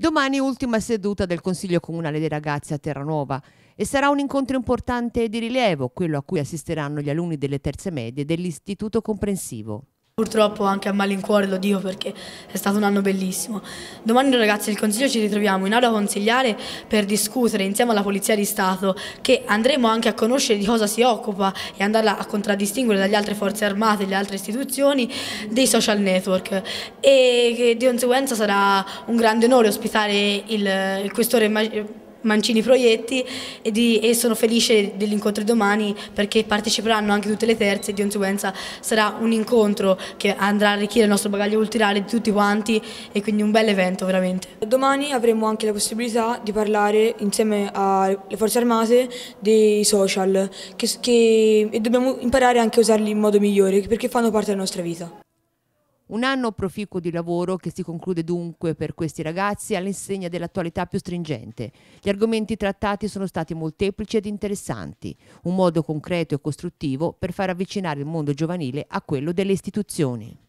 Domani ultima seduta del Consiglio Comunale dei Ragazzi a Terranova e sarà un incontro importante e di rilievo, quello a cui assisteranno gli alunni delle terze medie dell'Istituto Comprensivo. Purtroppo anche a malincuore lo dico perché è stato un anno bellissimo. Domani ragazzi del Consiglio ci ritroviamo in aula consigliare per discutere insieme alla Polizia di Stato che andremo anche a conoscere di cosa si occupa e andarla a contraddistinguere dalle altre forze armate e le altre istituzioni dei social network e che di conseguenza sarà un grande onore ospitare il, il questore Mancini Proietti e, di, e sono felice dell'incontro di domani perché parteciperanno anche tutte le terze e di conseguenza sarà un incontro che andrà a arricchire il nostro bagaglio culturale di tutti quanti e quindi un bel evento veramente. Domani avremo anche la possibilità di parlare insieme alle forze armate dei social che, che, e dobbiamo imparare anche a usarli in modo migliore perché fanno parte della nostra vita. Un anno proficuo di lavoro che si conclude dunque per questi ragazzi all'insegna dell'attualità più stringente. Gli argomenti trattati sono stati molteplici ed interessanti, un modo concreto e costruttivo per far avvicinare il mondo giovanile a quello delle istituzioni.